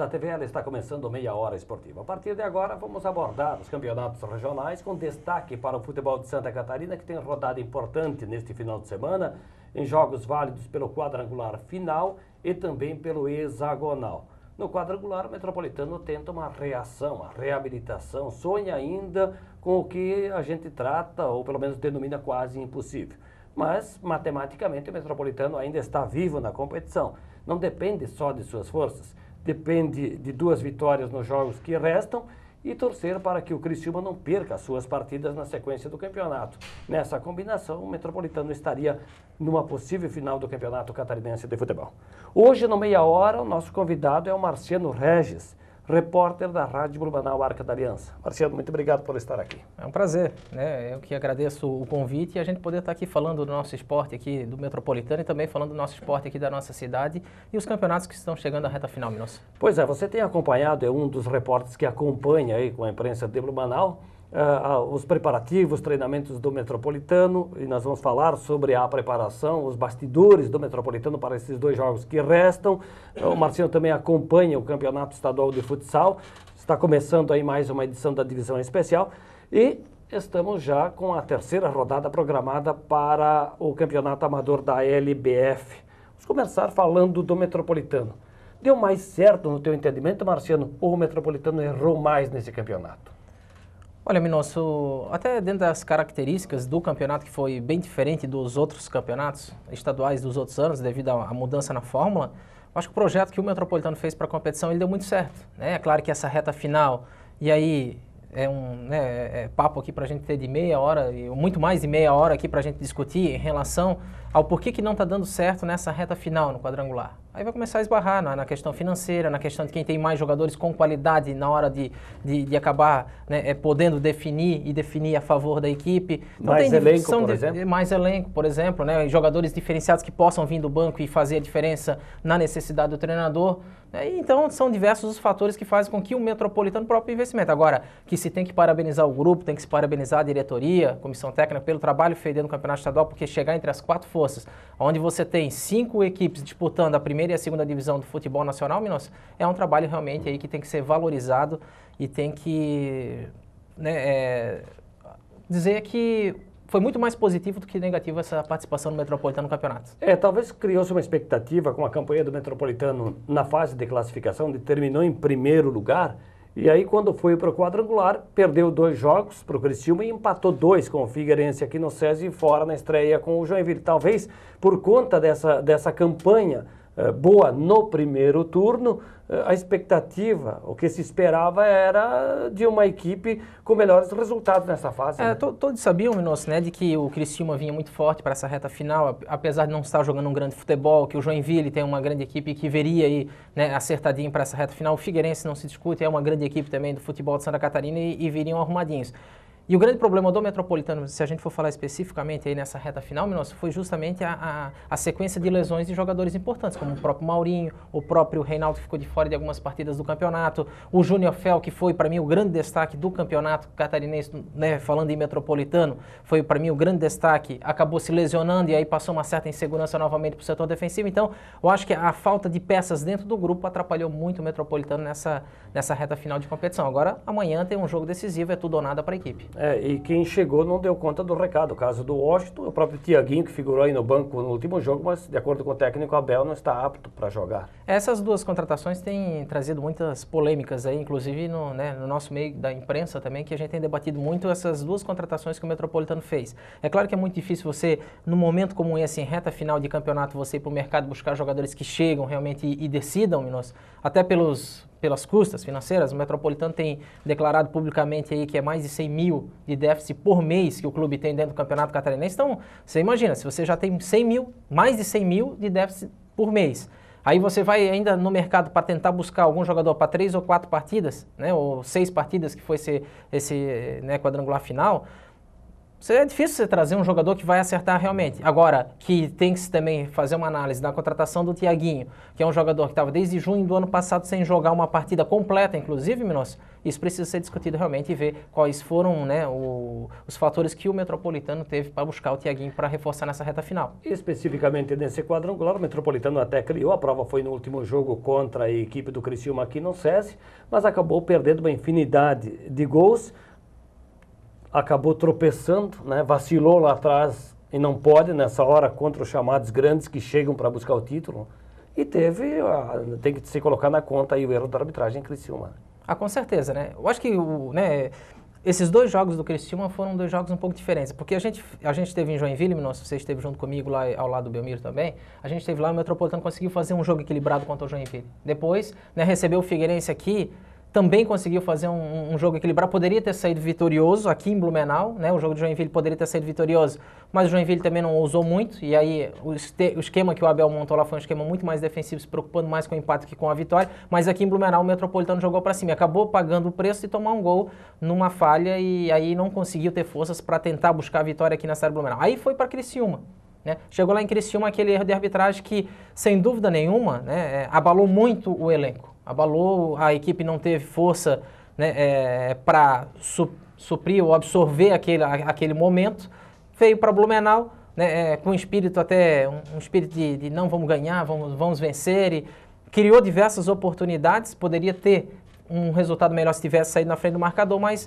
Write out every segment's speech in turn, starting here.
da TVL está começando meia hora esportiva. A partir de agora, vamos abordar os campeonatos regionais com destaque para o futebol de Santa Catarina, que tem rodada importante neste final de semana, em jogos válidos pelo quadrangular final e também pelo hexagonal. No quadrangular, o Metropolitano tenta uma reação, a reabilitação, sonha ainda com o que a gente trata, ou pelo menos denomina quase impossível. Mas, matematicamente, o Metropolitano ainda está vivo na competição. Não depende só de suas forças depende de duas vitórias nos jogos que restam e torcer para que o Criciúma não perca suas partidas na sequência do campeonato. Nessa combinação, o Metropolitano estaria numa possível final do Campeonato Catarinense de Futebol. Hoje, no meia hora, o nosso convidado é o Marciano Regis, repórter da Rádio Urbanal Arca da Aliança. Marciano, muito obrigado por estar aqui. É um prazer, né? Eu que agradeço o convite e a gente poder estar aqui falando do nosso esporte aqui do Metropolitano e também falando do nosso esporte aqui da nossa cidade e os campeonatos que estão chegando à reta final, Minos. Pois é, você tem acompanhado, é um dos repórteres que acompanha aí com a imprensa de Blumenau, uh, os preparativos, treinamentos do Metropolitano e nós vamos falar sobre a preparação, os bastidores do Metropolitano para esses dois jogos que restam. Ah, o Marcinho também acompanha o Campeonato Estadual de Futsal, está começando aí mais uma edição da Divisão Especial e estamos já com a terceira rodada programada para o Campeonato Amador da LBF. Vamos começar falando do Metropolitano. Deu mais certo no teu entendimento, Marciano, ou o Metropolitano errou mais nesse campeonato? Olha, Minosso, até dentro das características do campeonato, que foi bem diferente dos outros campeonatos estaduais dos outros anos, devido à mudança na fórmula, acho que o projeto que o Metropolitano fez para a competição, ele deu muito certo. Né? É claro que essa reta final, e aí é um né, é, é papo aqui para a gente ter de meia hora, e muito mais de meia hora aqui para a gente discutir em relação ao porquê que não está dando certo nessa reta final no quadrangular. Aí vai começar a esbarrar na, na, questão financeira, na questão de quem tem mais jogadores com qualidade na hora de, de, de acabar né, é, podendo definir e definir a favor da equipe. Então, mais elenco, por de, exemplo. Eh, mais elenco, por exemplo, né, jogadores diferenciados que possam vir do banco e fazer a diferença na necessidade do treinador. Né, então, são diversos os fatores que fazem com que o metropolitano próprio investimento. Agora, que se tem que parabenizar o grupo, tem que se parabenizar a diretoria, comissão técnica, pelo trabalho feito no Campeonato Estadual, porque chegar entre as quatro forças, onde você tem cinco equipes disputando a primeira e a segunda divisão do futebol nacional, Minos, é um trabalho realmente aí que tem que ser valorizado e tem que né, é, dizer que foi muito mais positivo do que negativo essa participação do Metropolitano no campeonato. É, talvez criou-se uma expectativa com a campanha do Metropolitano na fase de classificação, de terminou em primeiro lugar, e aí quando foi para o quadrangular, perdeu dois jogos para o Criciúma e empatou dois com o Figueirense aqui no SESI e fora na estreia com o Joinville. Talvez por conta dessa, dessa campanha eh, boa no primeiro turno, eh, a expectativa, o que se esperava era de uma equipe com melhores resultados nessa fase. É, né? to, todos sabiam, Minos, né, de que o Criciúma vinha muito forte para essa reta final, apesar de não estar jogando um grande futebol, que o Joinville tem uma grande equipe que veria aí, né, acertadinho para essa reta final. O Figueirense não se discute, é uma grande equipe também do futebol de Santa Catarina e, e viriam arrumadinhos. E o grande problema do Metropolitano, se a gente for falar especificamente aí nessa reta final, nossa, foi justamente a, a, a, sequência de lesões de jogadores importantes, como o próprio Maurinho, o próprio Reinaldo que ficou de fora de algumas partidas do campeonato, o Júnior Fel, que foi para mim o grande destaque do campeonato catarinense, né, falando em Metropolitano, foi para mim o grande destaque, acabou se lesionando e aí passou uma certa insegurança novamente para o setor defensivo. Então, eu acho que a falta de peças dentro do grupo atrapalhou muito o Metropolitano nessa, nessa reta final de competição. Agora, amanhã tem um jogo decisivo, é tudo ou nada para a equipe. É, e quem chegou não deu conta do recado. O caso do Washington, o próprio Tiaguinho, que figurou aí no banco no último jogo, mas de acordo com o técnico, Abel não está apto para jogar. Essas duas contratações têm trazido muitas polêmicas aí, inclusive no, né, no, nosso meio da imprensa também, que a gente tem debatido muito essas duas contratações que o Metropolitano fez. É claro que é muito difícil você, num momento como esse, em reta final de campeonato, você ir para o mercado buscar jogadores que chegam realmente e, e decidam, Minos, até pelos pelas custas financeiras. O Metropolitano tem declarado publicamente aí que é mais de 100 mil de déficit por mês que o clube tem dentro do Campeonato Catarinense. Então, você imagina, se você já tem 100 mil, mais de 100 mil de déficit por mês, aí você vai ainda no mercado para tentar buscar algum jogador para três ou quatro partidas, né, ou seis partidas que foi esse, esse né, quadrangular final, é difícil você trazer um jogador que vai acertar realmente. Agora, que tem que também fazer uma análise da contratação do Tiaguinho, que é um jogador que estava desde junho do ano passado sem jogar uma partida completa, inclusive, Minos, isso precisa ser discutido realmente e ver quais foram né, o, os fatores que o Metropolitano teve para buscar o Tiaguinho para reforçar nessa reta final. especificamente nesse quadrangular, o Metropolitano até criou, a prova foi no último jogo contra a equipe do Criciúma aqui no SESI, mas acabou perdendo uma infinidade de gols, acabou tropeçando, né? vacilou lá atrás e não pode nessa hora contra os chamados grandes que chegam para buscar o título. E teve, a, tem que se colocar na conta aí o erro da arbitragem em Criciúma. Né? Ah, com certeza, né? Eu acho que o, né, esses dois jogos do Criciúma foram dois jogos um pouco diferentes, porque a gente, a gente teve em Joinville, não sei se você esteve junto comigo lá ao lado do Belmiro também, a gente teve lá, o Metropolitano conseguiu fazer um jogo equilibrado contra o Joinville. Depois, né, recebeu o Figueirense aqui, também conseguiu fazer um, um, jogo equilibrado. Poderia ter saído vitorioso aqui em Blumenau, né? O jogo de Joinville poderia ter saído vitorioso, mas o Joinville também não ousou muito. E aí o, este, o, esquema que o Abel montou lá foi um esquema muito mais defensivo, se preocupando mais com o empate que com a vitória. Mas aqui em Blumenau o Metropolitano jogou para cima, acabou pagando o preço de tomar um gol numa falha e aí não conseguiu ter forças para tentar buscar a vitória aqui na Série Blumenau. Aí foi para Criciúma. Né? Chegou lá em Criciúma aquele erro de arbitragem que, sem dúvida nenhuma, né, é, abalou muito o elenco abalou, a equipe não teve força né, é, para su suprir ou absorver aquele, aquele momento, veio para Blumenau né, é, com um espírito até, um, um espírito de, de, não vamos ganhar, vamos, vamos vencer, e criou diversas oportunidades, poderia ter um resultado melhor se tivesse saído na frente do marcador, mas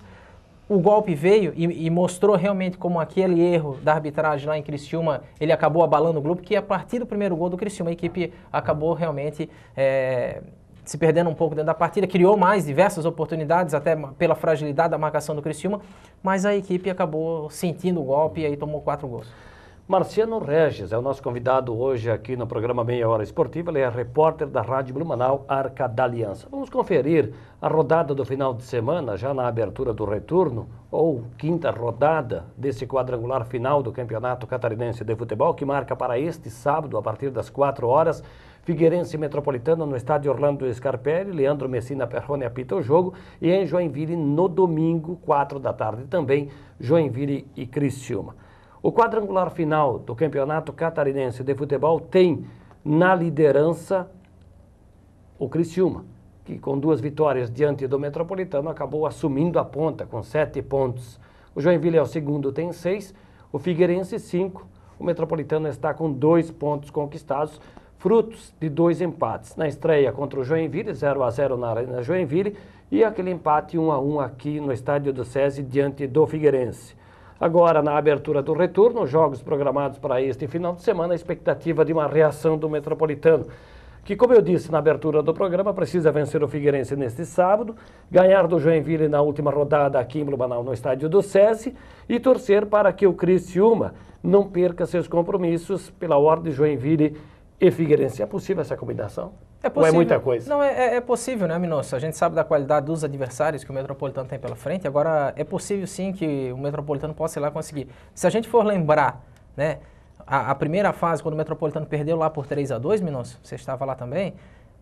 o golpe veio e, e, mostrou realmente como aquele erro da arbitragem lá em Criciúma, ele acabou abalando o grupo, que a partir do primeiro gol do Criciúma, a equipe acabou realmente é, se perdendo um pouco dentro da partida, criou mais diversas oportunidades, até pela fragilidade da marcação do Criciúma, mas a equipe acabou sentindo o golpe e aí tomou quatro gols. Marciano Regis é o nosso convidado hoje aqui no programa Meia Hora Esportiva. Ele é repórter da Rádio Blumenau Arca da Aliança. Vamos conferir a rodada do final de semana, já na abertura do retorno, ou quinta rodada desse quadrangular final do Campeonato Catarinense de Futebol, que marca para este sábado, a partir das quatro horas, Figueirense Metropolitana no estádio Orlando Scarpelli, Leandro Messina Perrone apita o jogo e em Joinville no domingo, quatro da tarde também, Joinville e Criciúma. O quadrangular final do Campeonato Catarinense de Futebol tem na liderança o Criciúma, que com duas vitórias diante do Metropolitano acabou assumindo a ponta com sete pontos. O Joinville é o segundo, tem seis, o Figueirense cinco, o Metropolitano está com dois pontos conquistados, frutos de dois empates. Na estreia contra o Joinville, 0 a 0 na Arena Joinville, e aquele empate 1 a 1 aqui no estádio do SESI diante do Figueirense. Agora, na abertura do retorno, jogos programados para este final de semana, a expectativa de uma reação do Metropolitano, que, como eu disse na abertura do programa, precisa vencer o Figueirense neste sábado, ganhar do Joinville na última rodada aqui em Blumenau no estádio do SESI e torcer para que o Criciúma não perca seus compromissos pela ordem Joinville e Figueirense. É possível essa combinação? É, é possível. Ou é muita coisa? Não, é, é, é possível, né, Minosso? A gente sabe da qualidade dos adversários que o Metropolitano tem pela frente. Agora, é possível sim que o Metropolitano possa ir lá conseguir. Se a gente for lembrar, né, a, a primeira fase, quando o Metropolitano perdeu lá por 3 a 2 Minosso, você estava lá também,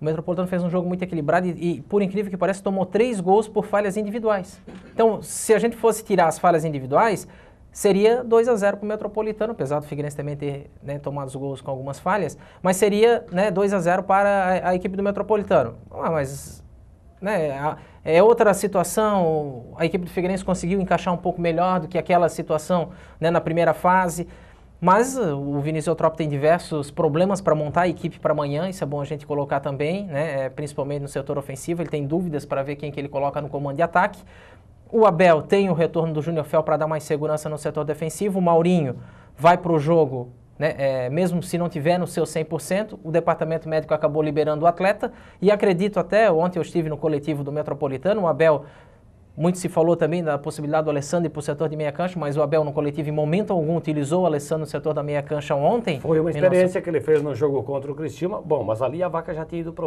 o Metropolitano fez um jogo muito equilibrado e, e, por incrível que pareça, tomou três gols por falhas individuais. Então, se a gente fosse tirar as falhas individuais, seria 2 a 0 para o Metropolitano, apesar do Figueirense também ter né, tomado os gols com algumas falhas, mas seria né, 2 a 0 para a, a equipe do Metropolitano. Ah, mas né, a, é outra situação, a equipe do Figueirense conseguiu encaixar um pouco melhor do que aquela situação né, na primeira fase, mas o Vinícius Eutrópio tem diversos problemas para montar a equipe para amanhã, isso é bom a gente colocar também, né, é, principalmente no setor ofensivo, ele tem dúvidas para ver quem que ele coloca no comando de ataque, o Abel tem o retorno do Júnior Fel para dar mais segurança no setor defensivo. O Maurinho vai para o jogo, né, é, mesmo se não tiver no seu 100%. O departamento médico acabou liberando o atleta. E acredito até, ontem eu estive no coletivo do Metropolitano, o Abel muito se falou também da possibilidade do Alessandro ir para o setor de meia cancha, mas o Abel no coletivo em momento algum utilizou o Alessandro no setor da meia cancha ontem. Foi uma experiência nossa... que ele fez no jogo contra o Cristina. Bom, mas ali a vaca já tinha ido para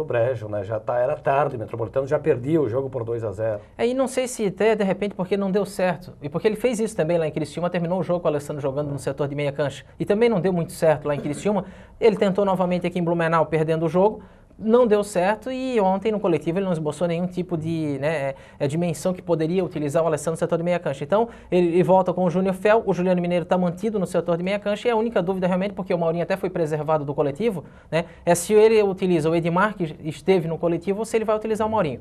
o brejo, né? Já tá, era tarde, o Metropolitano já perdia o jogo por 2 a 0 É, e não sei se até de repente porque não deu certo. E porque ele fez isso também lá em Criciúma, terminou o jogo com o Alessandro jogando no setor de meia cancha. E também não deu muito certo lá em Criciúma. Ele tentou novamente aqui em Blumenau, perdendo o jogo não deu certo e ontem no coletivo ele não esboçou nenhum tipo de né, é, é dimensão que poderia utilizar o Alessandro no setor de meia cancha. Então ele, ele volta com o Júnior Fel, o Juliano Mineiro está mantido no setor de meia cancha e é a única dúvida realmente, porque o Maurinho até foi preservado do coletivo, né, é se ele utiliza o Edmar, que esteve no coletivo, ou se ele vai utilizar o Maurinho.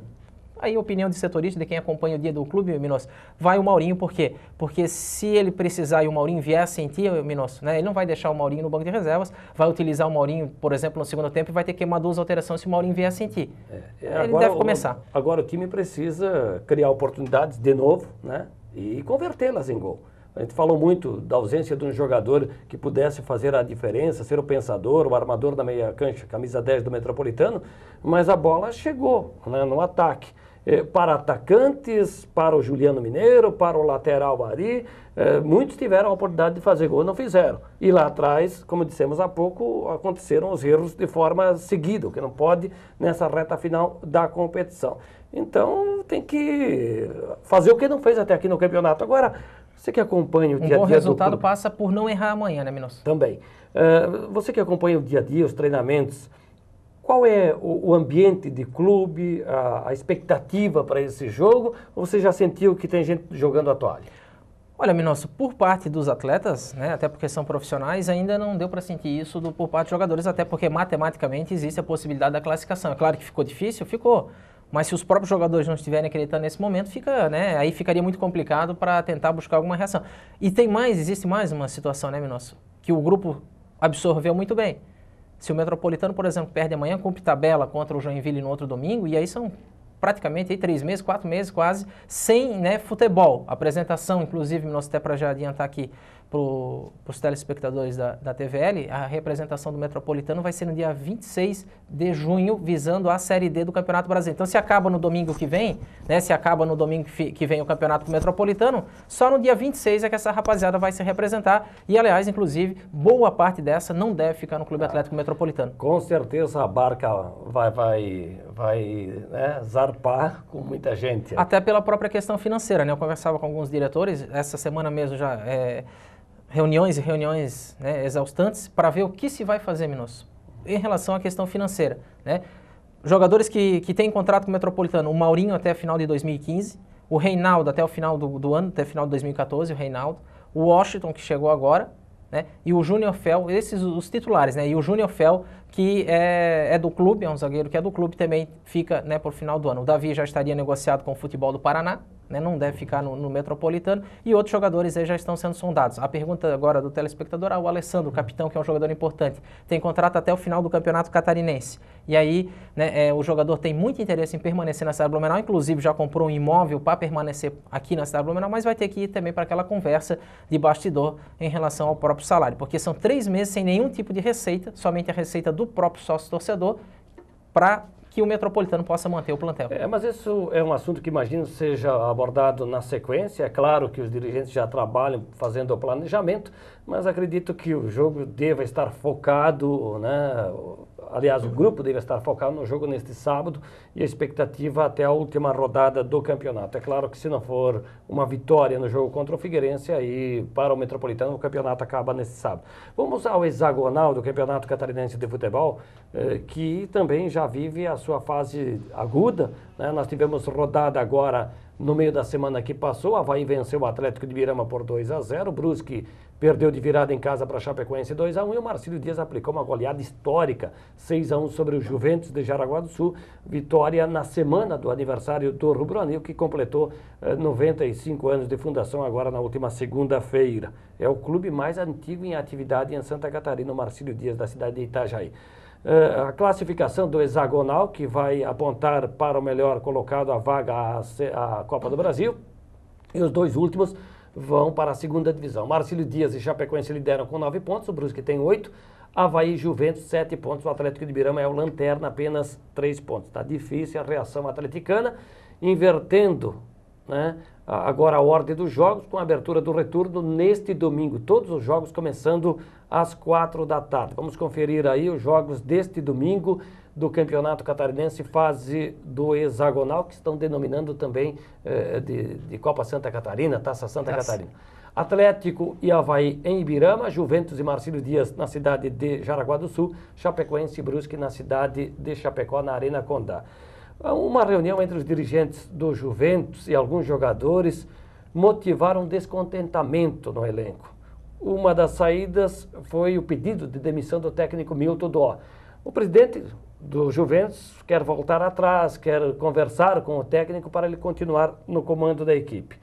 Aí a opinião de setorista, de quem acompanha o dia do clube, Minos, vai o Maurinho, por quê? Porque se ele precisar e o Maurinho vier a sentir, Minos, né, ele não vai deixar o Maurinho no banco de reservas, vai utilizar o Maurinho, por exemplo, no segundo tempo e vai ter que queimar duas alterações se o Maurinho vier a sentir. É, é ele agora, deve começar. O, agora o time precisa criar oportunidades de novo, né, e convertê-las em gol. A gente falou muito da ausência de um jogador que pudesse fazer a diferença, ser o pensador, o armador da meia cancha, camisa 10 do Metropolitano, mas a bola chegou né, no ataque. É, para atacantes, para o Juliano Mineiro, para o lateral Bari. É, muitos tiveram a oportunidade de fazer gol, não fizeram. E lá atrás, como dissemos há pouco, aconteceram os erros de forma seguida, o que não pode nessa reta final da competição. Então tem que fazer o que não fez até aqui no campeonato. Agora, você que acompanha o um dia a dia. O resultado do... passa por não errar amanhã, né, Minos? Também. É, você que acompanha o dia a dia, os treinamentos qual é o, o ambiente de clube, a, a expectativa para esse jogo? Ou você já sentiu que tem gente jogando a toalha? Olha, Minosso, por parte dos atletas, né, até porque são profissionais, ainda não deu para sentir isso do, por parte dos jogadores, até porque matematicamente existe a possibilidade da classificação. É claro que ficou difícil, ficou. Mas se os próprios jogadores não estiverem acreditando nesse momento, fica, né, aí ficaria muito complicado para tentar buscar alguma reação. E tem mais, existe mais uma situação, né, Minosso, que o grupo absorveu muito bem. Se o Metropolitano, por exemplo, perde amanhã, cumpre tabela contra o Joinville no outro domingo, e aí são praticamente aí, três meses, quatro meses quase, sem né, futebol. Apresentação, inclusive, nosso até para já adiantar aqui, para os telespectadores da, da TVL, a representação do Metropolitano vai ser no dia 26 de junho, visando a Série D do Campeonato Brasileiro. Então, se acaba no domingo que vem, né, se acaba no domingo que vem o Campeonato Metropolitano, só no dia 26 é que essa rapaziada vai se representar. E, aliás, inclusive, boa parte dessa não deve ficar no Clube ah. Atlético Metropolitano. Com certeza a barca vai, vai, vai né, zarpar com muita gente. Até pela própria questão financeira, né? Eu conversava com alguns diretores, essa semana mesmo já... É, reuniões e reuniões né, exaustantes para ver o que se vai fazer, Minosso, em relação à questão financeira. Né? Jogadores que, que têm contrato com o Metropolitano, o Maurinho até a final de 2015, o Reinaldo até o final do, do ano, até final de 2014, o Reinaldo, o Washington, que chegou agora, né, e o Júnior Fell, esses os titulares, né, e o Júnior Fell que é, é, do clube, é um zagueiro que é do clube, também fica né, por final do ano. O Davi já estaria negociado com o Futebol do Paraná, né, não deve uhum. ficar no, no, metropolitano, e outros jogadores aí já estão sendo sondados. A pergunta agora do telespectador, ah, o Alessandro, uhum. capitão, que é um jogador importante, tem contrato até o final do Campeonato Catarinense. E aí, né, é, o jogador tem muito interesse em permanecer na cidade Blumenau, inclusive já comprou um imóvel para permanecer aqui na cidade Blumenau, mas vai ter que ir também para aquela conversa de bastidor em relação ao próprio salário, porque são três meses sem nenhum tipo de receita, somente a receita do próprio sócio-torcedor, para que o Metropolitano possa manter o plantel. É, mas isso é um assunto que imagino seja abordado na sequência. É claro que os dirigentes já trabalham fazendo o planejamento, mas acredito que o jogo deva estar focado, né? aliás, o uhum. grupo deve estar focado no jogo neste sábado e a expectativa até a última rodada do campeonato. É claro que se não for uma vitória no jogo contra o Figueirense, aí para o Metropolitano o campeonato acaba neste sábado. Vamos ao hexagonal do Campeonato Catarinense de Futebol, eh, que também já vive a sua fase aguda né? Nós tivemos rodada agora no meio da semana que passou. A Havaí venceu o Atlético de Mirama por 2 a 0 O Brusque perdeu de virada em casa para Chapecoense 2 a 1 E o Marcílio Dias aplicou uma goleada histórica, 6 a 1 sobre o Juventus de Jaraguá do Sul. Vitória na semana do aniversário do Rubro Negro, que completou eh, 95 anos de fundação agora na última segunda-feira. É o clube mais antigo em atividade em Santa Catarina, o Marcílio Dias, da cidade de Itajaí. Eh, a classificação do hexagonal, que vai apontar para o melhor colocado a vaga à, Copa do Brasil. E os dois últimos vão para a segunda divisão. Marcílio Dias e Chapecoense lideram com nove pontos, o Brusque tem oito. Havaí e Juventus, sete pontos. O Atlético de Birama é o lanterna, apenas três pontos. Está difícil a reação atleticana, invertendo né, agora a ordem dos jogos, com a abertura do retorno neste domingo. Todos os jogos começando às quatro da tarde. Vamos conferir aí os jogos deste domingo do Campeonato Catarinense, fase do hexagonal, que estão denominando também eh, de, de, Copa Santa Catarina, Taça Santa Catarina. Atlético e Havaí em Ibirama, Juventus e Marcílio Dias na cidade de Jaraguá do Sul, Chapecoense e Brusque na cidade de Chapecó, na Arena Condá uma reunião entre os dirigentes do Juventus e alguns jogadores motivaram descontentamento no elenco. Uma das saídas foi o pedido de demissão do técnico Milton Dó. O presidente do Juventus quer voltar atrás, quer conversar com o técnico para ele continuar no comando da equipe.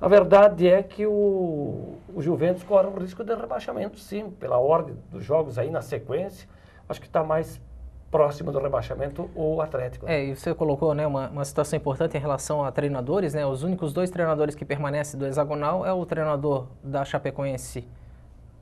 A verdade é que o, o Juventus corre o risco de rebaixamento, sim, pela ordem dos jogos aí na sequência. Acho que está mais próximo do rebaixamento o Atlético. Né? É, e você colocou né, uma, uma situação importante em relação a treinadores, né? Os únicos dois treinadores que permanecem do hexagonal é o treinador da Chapecoense,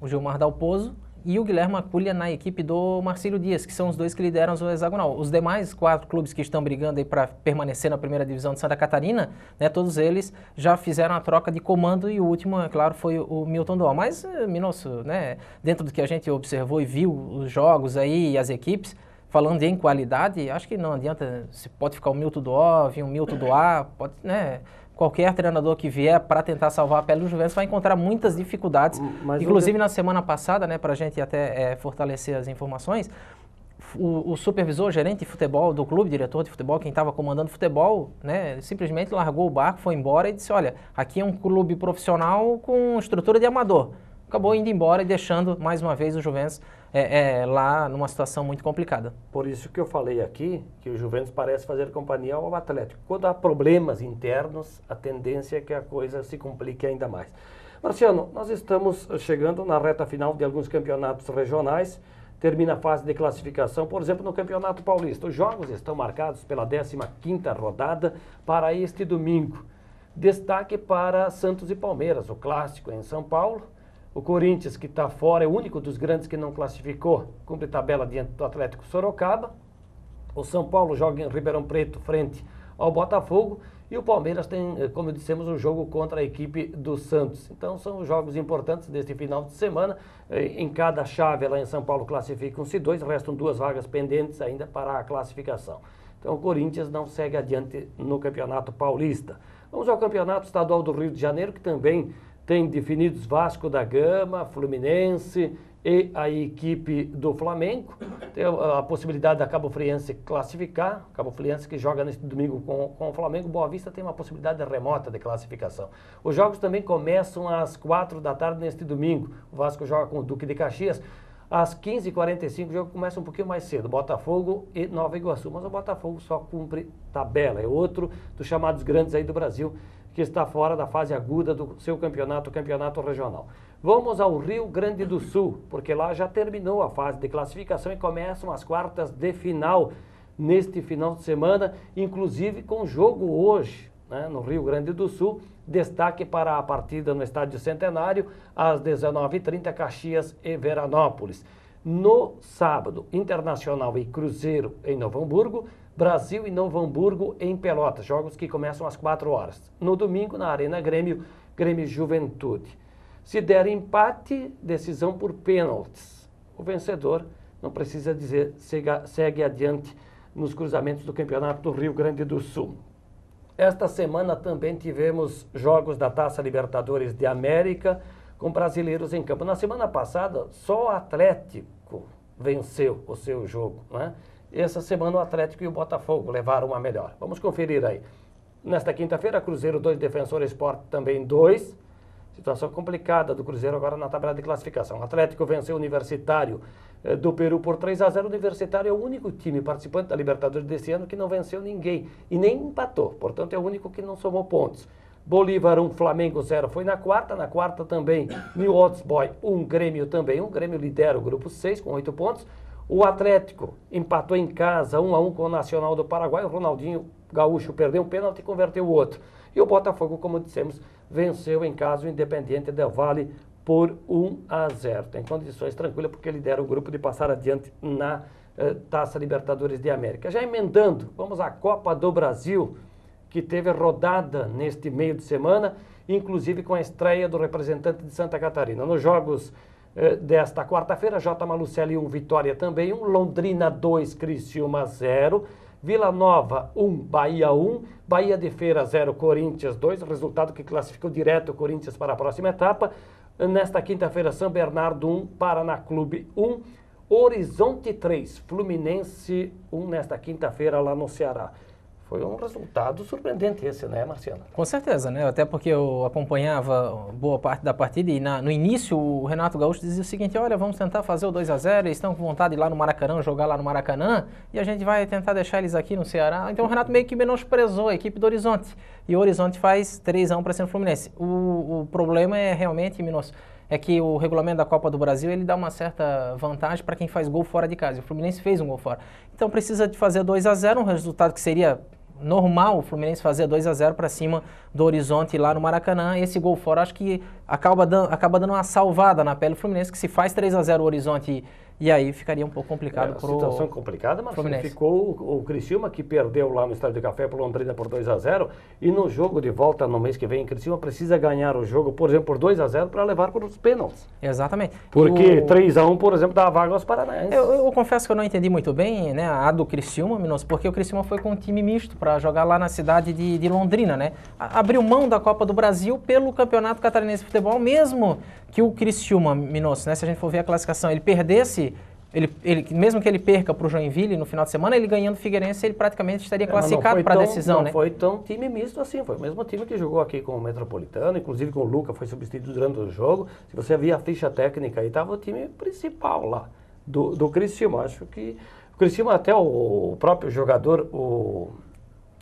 o Gilmar Dalpozo, e o Guilherme Apulha na equipe do Marcílio Dias, que são os dois que lideram o hexagonal. Os demais quatro clubes que estão brigando aí para permanecer na primeira divisão de Santa Catarina, né, todos eles já fizeram a troca de comando e o último, é claro, foi o Milton Doal. Mas, eh, Minosso, né, dentro do que a gente observou e viu os jogos aí e as equipes, falando em qualidade, acho que não adianta, se pode ficar o Milton do O, vir o Milton do A, pode, né? Qualquer treinador que vier para tentar salvar a pele do Juventus vai encontrar muitas dificuldades. Hum, mas Inclusive, eu... na semana passada, né, para a gente até é, fortalecer as informações, o, o, supervisor, gerente de futebol do clube, diretor de futebol, quem estava comandando futebol, né, simplesmente largou o barco, foi embora e disse: Olha, aqui é um clube profissional com estrutura de amador. Acabou indo embora e deixando mais uma vez o Juventus é, é, lá numa situação muito complicada. Por isso que eu falei aqui que o Juventus parece fazer companhia ao Atlético. Quando há problemas internos, a tendência é que a coisa se complique ainda mais. Marciano, nós estamos chegando na reta final de alguns campeonatos regionais. Termina a fase de classificação, por exemplo, no Campeonato Paulista. Os jogos estão marcados pela 15ª rodada para este domingo. Destaque para Santos e Palmeiras, o clássico em São Paulo o Corinthians, que está fora, é o único dos grandes que não classificou, cumpre tabela diante do Atlético Sorocaba. O São Paulo joga em Ribeirão Preto frente ao Botafogo. E o Palmeiras tem, eh, como dissemos, um jogo contra a equipe do Santos. Então são jogos importantes deste final de semana. Eh, em cada chave lá em São Paulo classificam-se dois, restam duas vagas pendentes ainda para a classificação. Então o Corinthians não segue adiante no Campeonato Paulista. Vamos ao Campeonato Estadual do Rio de Janeiro, que também tem definidos Vasco da Gama, Fluminense e a equipe do Flamengo. Tem ah, a, possibilidade da Cabo Friense classificar. Cabo Friense que joga neste domingo com, com o Flamengo. Boa Vista tem uma possibilidade remota de classificação. Os jogos também começam às quatro da tarde neste domingo. O Vasco joga com o Duque de Caxias. Às 15h45 o jogo começa um pouquinho mais cedo, Botafogo e Nova Iguaçu. Mas o Botafogo só cumpre tabela, é outro dos chamados grandes aí do Brasil que está fora da fase aguda do seu campeonato, campeonato regional. Vamos ao Rio Grande do Sul, porque lá já terminou a fase de classificação e começam as quartas de final neste final de semana, inclusive com jogo hoje, né, no Rio Grande do Sul. Destaque para a partida no Estádio Centenário, às 19h30, Caxias e Veranópolis. No sábado, Internacional e Cruzeiro em Novo Hamburgo. Brasil e Novo Hamburgo em Pelotas, jogos que começam às 4 horas. No domingo, na Arena Grêmio, Grêmio Juventude. Se der empate, decisão por pênaltis. O vencedor, não precisa dizer, segue adiante nos cruzamentos do Campeonato do Rio Grande do Sul. Esta semana também tivemos jogos da Taça Libertadores de América com brasileiros em campo. Na semana passada, só o Atlético venceu o seu jogo, né? Essa semana o Atlético e o Botafogo levaram uma melhor. Vamos conferir aí. Nesta quinta-feira, Cruzeiro 2, Defensor Esporte também 2. Situação complicada do Cruzeiro agora na tabela de classificação. O Atlético venceu o Universitário eh, do Peru por 3 a 0. O Universitário é o único time participante da Libertadores desse ano que não venceu ninguém e nem empatou. Portanto, é o único que não somou pontos. Bolívar 1, um, Flamengo 0 foi na quarta. Na quarta também, New Old Boy 1, um, Grêmio também 1. Um. Grêmio lidera o grupo 6 com 8 pontos. O Atlético empatou em casa, 1 um a 1 um com o Nacional do Paraguai. O Ronaldinho Gaúcho perdeu um pênalti e converteu o outro. E o Botafogo, como dissemos, venceu em casa o Independiente Del Valle por 1 a 0. Tem condições tranquilas porque lidera o grupo de passar adiante na eh, Taça Libertadores de América. Já emendando, vamos à Copa do Brasil, que teve rodada neste meio de semana, inclusive com a estreia do representante de Santa Catarina. Nos jogos eh, desta quarta-feira, J. Malucelli 1, Vitória também 1, Londrina 2, Criciúma 0, Vila Nova 1, Bahia 1, Bahia de Feira 0, Corinthians 2, resultado que classificou direto o Corinthians para a próxima etapa. Nesta quinta-feira, São Bernardo 1, Paraná Clube 1, Horizonte 3, Fluminense 1 nesta quinta-feira lá no Ceará. Foi um resultado surpreendente esse, né, Marciano? Com certeza, né? Até porque eu acompanhava boa parte da partida e na, no início o Renato Gaúcho dizia o seguinte: olha, vamos tentar fazer o 2 a 0 eles estão com vontade de ir lá no Maracanã, jogar lá no Maracanã, e a gente vai tentar deixar eles aqui no Ceará. Então o Renato meio que menosprezou a equipe do Horizonte. E o Horizonte faz 3 x 1 para ser do Fluminense. O, o problema é realmente, Minos, é que o regulamento da Copa do Brasil ele dá uma certa vantagem para quem faz gol fora de casa. O Fluminense fez um gol fora. Então precisa de fazer 2 a 0 um resultado que seria normal o Fluminense fazer 2 a 0 para cima do Horizonte lá no Maracanã. Esse gol fora acho que acaba, dan acaba dando uma salvada na pele do Fluminense, que se faz 3 a 0 o Horizonte e aí ficaria um pouco complicado é, para o situação complicada, mas ficou o Criciúma que perdeu lá no Estádio do Café para Londrina por 2 a 0 e no jogo de volta no mês que vem, Criciúma precisa ganhar o jogo, por exemplo, por 2 a 0 para levar para os pênaltis. Exatamente. Porque o... 3 a 1, por exemplo, dá vaga aos paranaenses. Eu, eu, eu, confesso que eu não entendi muito bem, né, a do Criciúma, Minos, porque o Criciúma foi com um time misto para jogar lá na cidade de, de Londrina, né? Abriu mão da Copa do Brasil pelo Campeonato Catarinense de Futebol mesmo que o Criciúma Minosso, né, se a gente for ver a classificação, ele perdesse ele, ele, mesmo que ele perca para o Joinville no final de semana, ele ganhando o Figueirense, ele praticamente estaria é, classificado para a decisão, não né? foi tão time misto assim, foi o mesmo time que jogou aqui com o Metropolitano, inclusive com o Luca, foi substituído durante o jogo. Se você via a ficha técnica aí, estava o time principal lá, do, do Criciúma. Acho que o Criciúma, até o, próprio jogador, o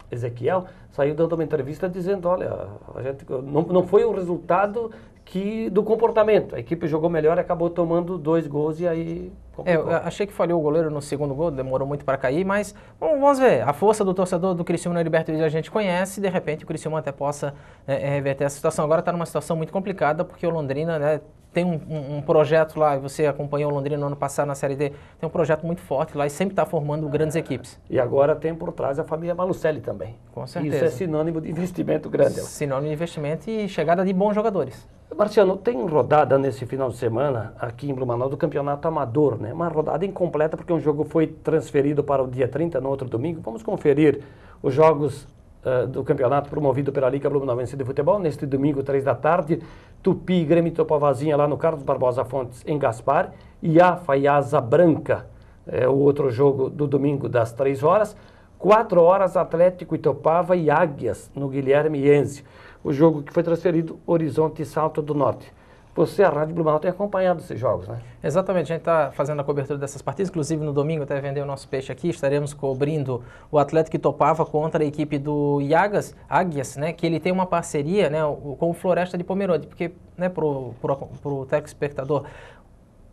Ezequiel, saiu dando uma entrevista dizendo, olha, a gente, não, não foi o resultado que do comportamento. A equipe jogou melhor, acabou tomando dois gols e aí é, eu achei que falhou o goleiro no segundo gol, demorou muito para cair, mas bom, vamos ver. A força do torcedor do Criciúma Liberto a gente conhece, de repente o Criciúma até possa é, é, reverter essa situação. Agora está numa situação muito complicada, porque o Londrina né, tem um, um, um, projeto lá, você acompanhou o Londrina no ano passado na Série D, tem um projeto muito forte lá e sempre está formando grandes equipes. E agora tem por trás a família Malucelli também. Com certeza. Isso é sinônimo de investimento grande. Sinônimo de investimento e chegada de bons jogadores. Marciano, tem rodada nesse final de semana aqui em Blumenau do Campeonato Amador, né? né? Uma rodada incompleta porque um jogo foi transferido para o dia 30, no outro domingo. Vamos conferir os jogos uh, do campeonato promovido pela Liga Blumenauense de Futebol neste domingo, 3 da tarde. Tupi, Grêmio Topavazinha lá no Carlos Barbosa Fontes, em Gaspar. E a e Branca é o outro jogo do domingo das 3 horas. 4 horas, Atlético Topava e Águias, no Guilherme Enze. O jogo que foi transferido, Horizonte e Salto do Norte. Você, a Rádio Blue Mountain, tem acompanhado esses jogos, né? Exatamente, a gente está fazendo a cobertura dessas partidas, inclusive no domingo até vender o nosso peixe aqui, estaremos cobrindo o atleta que topava contra a equipe do Iagas, Águias, né? Que ele tem uma parceria né, com o Floresta de Pomerode, porque, né, para o telespectador,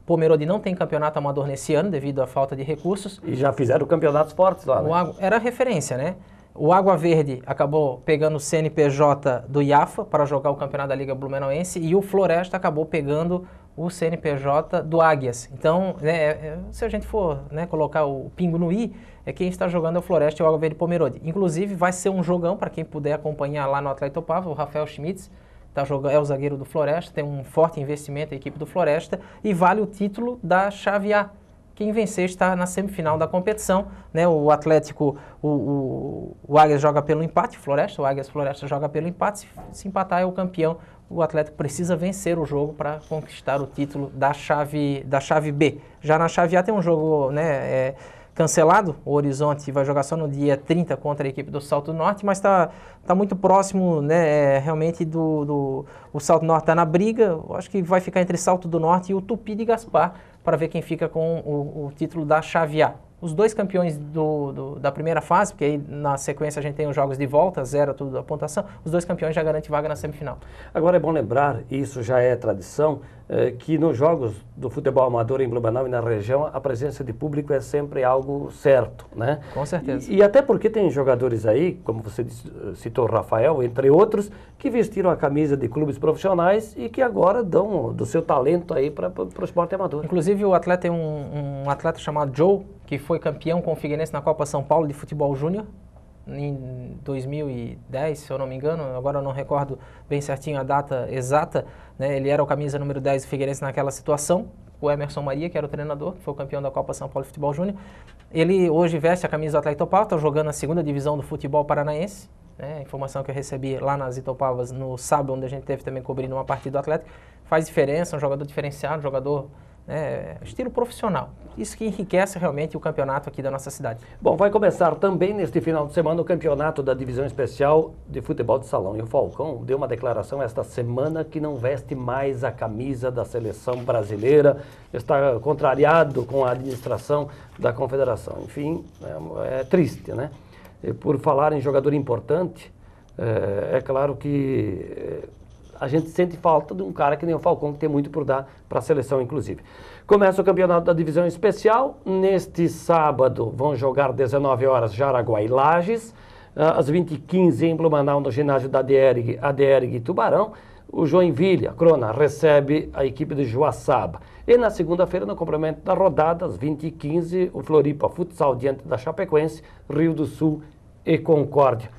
Pomerode não tem campeonato amador nesse ano devido à falta de recursos. E já fizeram campeonatos fortes lá, né? Era referência, né? O Água Verde acabou pegando o CNPJ do IAFA para jogar o campeonato da Liga Blumenauense e o Floresta acabou pegando o CNPJ do Águias. Então, né, é, é, se a gente for né, colocar o pingo no i, é quem está jogando é o Floresta e o Água Verde Pomerode. Inclusive, vai ser um jogão para quem puder acompanhar lá no Atleta Opava, o Rafael Schmitz tá jogando, é o zagueiro do Floresta, tem um forte investimento a equipe do Floresta e vale o título da Chave A. Quem vencer está na semifinal da competição. Né? O Atlético, o, o, o Águias joga pelo empate, Floresta, o Águias Floresta joga pelo empate. Se, se empatar é o campeão. O Atlético precisa vencer o jogo para conquistar o título da chave, da chave B. Já na chave A tem um jogo né, é, cancelado. O Horizonte vai jogar só no dia 30 contra a equipe do Salto Norte, mas está tá muito próximo, né, é, realmente do, do o Salto Norte está na briga. Eu acho que vai ficar entre Salto do Norte e o Tupi de Gaspar para ver quem fica com o, o título da chave A. Os dois campeões do, do, da primeira fase, porque aí na sequência a gente tem os jogos de volta, zero tudo a pontuação, os dois campeões já garantem vaga na semifinal. Agora é bom lembrar, e isso já é tradição, é, que nos jogos do futebol amador em Blumenau e na região, a presença de público é sempre algo certo, né? Com certeza. E, e até porque tem jogadores aí, como você eh, citou Rafael, entre outros, que vestiram a camisa de clubes profissionais e que agora dão do seu talento aí para o esporte amador. Inclusive o atleta tem um, um atleta chamado Joe que foi campeão com o Figueirense na Copa São Paulo de Futebol Júnior, em 2010, se eu não me engano, agora eu não recordo bem certinho a data exata, né? ele era o camisa número 10 do Figueirense naquela situação, o Emerson Maria, que era o treinador, que foi o campeão da Copa São Paulo de Futebol Júnior, ele hoje veste a camisa do Atlético está jogando a segunda divisão do futebol paranaense, né? informação que eu recebi lá nas Itopavas no sábado, onde a gente teve também cobrindo uma partida do Atlético, faz diferença, um jogador diferenciado, um jogador né, estilo profissional. Isso que enriquece realmente o campeonato aqui da nossa cidade. Bom, vai começar também neste final de semana o campeonato da Divisão Especial de Futebol de Salão. E o Falcão deu uma declaração esta semana que não veste mais a camisa da seleção brasileira, está contrariado com a administração da confederação. Enfim, é, é triste, né? E por falar em jogador importante, é, é claro que é, a gente sente falta de um cara que nem o Falcão, que tem muito por dar para a seleção, inclusive. Começa o campeonato da divisão especial. Neste sábado vão jogar 19 horas Jaraguá e Lages. Ah, às 20h15 em Blumenau, no ginásio da ADERG, e Tubarão. O Joinville, a Crona, recebe a equipe de Joaçaba. E na segunda-feira, no complemento da rodada, às 20h15, o Floripa Futsal diante da Chapecoense, Rio do Sul e Concórdia.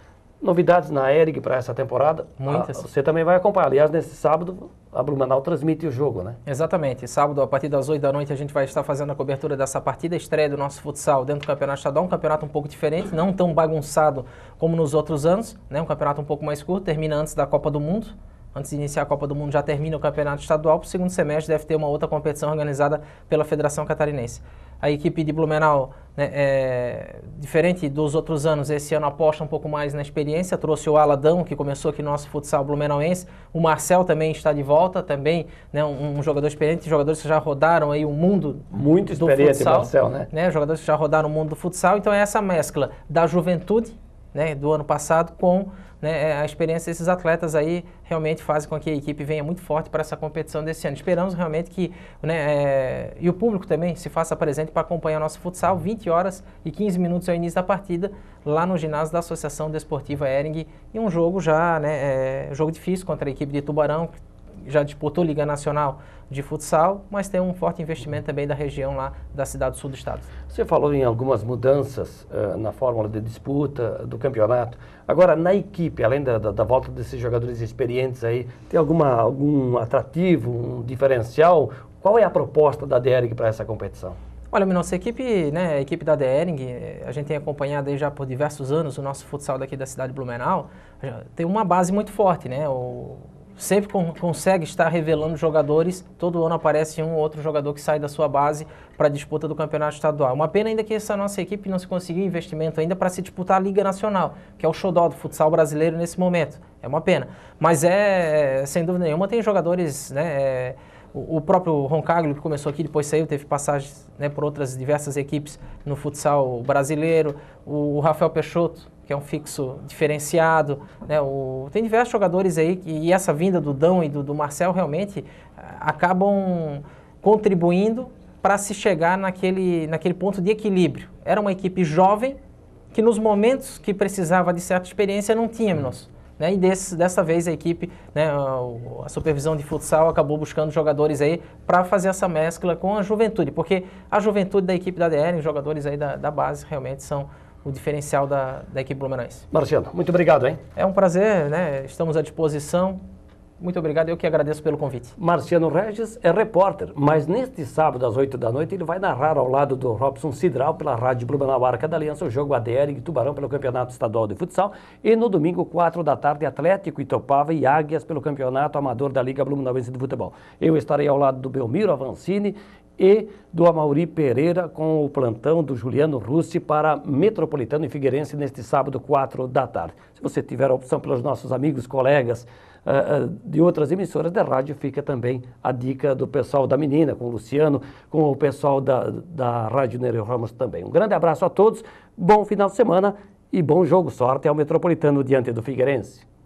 Novidades na ERIG para essa temporada? Muitas. Ah, você também vai acompanhar. Aliás, nesse sábado, a Blumenau transmite o jogo, né? Exatamente. Sábado, a partir das 8 da noite, a gente vai estar fazendo a cobertura dessa partida estreia do nosso futsal dentro do Campeonato Estadual. Um campeonato um pouco diferente, não tão bagunçado como nos outros anos, né? Um campeonato um pouco mais curto, termina antes da Copa do Mundo. Antes de iniciar a Copa do Mundo, já termina o Campeonato Estadual. Para o segundo semestre, deve ter uma outra competição organizada pela Federação Catarinense a equipe de Blumenau, né, é, diferente dos outros anos, esse ano aposta um pouco mais na experiência, trouxe o Aladão, que começou aqui no nosso futsal blumenauense, o Marcel também está de volta, também né, um, um, jogador experiente, jogadores que já rodaram aí o mundo Muito do experiente, futsal, Marcel, né? né? Jogadores que já rodaram o mundo do futsal, então é essa mescla da juventude né, do ano passado com né, é, a experiência desses atletas aí realmente faz com que a equipe venha muito forte para essa competição desse ano. Esperamos realmente que, né, é, e o público também se faça presente para acompanhar o nosso futsal, 20 horas e 15 minutos ao início da partida, lá no ginásio da Associação Desportiva Ering, e um jogo já, né, é, jogo difícil contra a equipe de Tubarão, já disputou Liga Nacional de Futsal, mas tem um forte investimento também da região lá da cidade do sul do estado. Você falou em algumas mudanças uh, na fórmula de disputa do campeonato. Agora, na equipe, além da, da, da, volta desses jogadores experientes aí, tem alguma, algum atrativo, um diferencial? Qual é a proposta da Dering para essa competição? Olha, a nossa equipe, né, a equipe da Dering, a gente tem acompanhado aí já por diversos anos o nosso futsal daqui da cidade de Blumenau, tem uma base muito forte, né? O, sempre consegue estar revelando jogadores. Todo ano aparece um ou outro jogador que sai da sua base para a disputa do campeonato estadual. Uma pena ainda que essa nossa equipe não se conseguiu investimento ainda para se disputar a Liga Nacional, que é o xodó do futsal brasileiro nesse momento. É uma pena. Mas é, sem dúvida nenhuma, tem jogadores, né? É, o próprio Roncaglio que começou aqui, depois saiu, teve passagens né, por outras diversas equipes no futsal brasileiro. O Rafael Peixoto, que é um fixo diferenciado. Né? O, tem diversos jogadores aí, que, e essa vinda do Dão e do, do Marcel realmente eh, acabam contribuindo para se chegar naquele, naquele ponto de equilíbrio. Era uma equipe jovem que nos momentos que precisava de certa experiência não tínhamos. Né? E desse, dessa vez a equipe, né, a supervisão de futsal acabou buscando jogadores aí para fazer essa mescla com a juventude, porque a juventude da equipe da DR, os jogadores aí da, da base realmente são o diferencial da, da equipe Blumenauense. Marcelo, muito obrigado, hein? É um prazer, né? Estamos à disposição. Muito obrigado, eu que agradeço pelo convite. Marciano Regis é repórter, mas neste sábado às 8 da noite ele vai narrar ao lado do Robson Cidral pela Rádio Blumenau Arca da Aliança o jogo ADR e Tubarão pelo Campeonato Estadual de Futsal e no domingo, 4 da tarde, Atlético Itopava e Águias pelo Campeonato Amador da Liga Blumenauense de Futebol. Eu estarei ao lado do Belmiro Avancini e do Amauri Pereira com o plantão do Juliano Russi para Metropolitano e Figueirense neste sábado, 4 da tarde. Se você tiver a opção pelos nossos amigos, colegas uh, de outras emissoras da rádio, fica também a dica do pessoal da Menina, com o Luciano, com o pessoal da, da Rádio Nereu Ramos também. Um grande abraço a todos, bom final de semana e bom jogo. Sorte ao Metropolitano diante do Figueirense.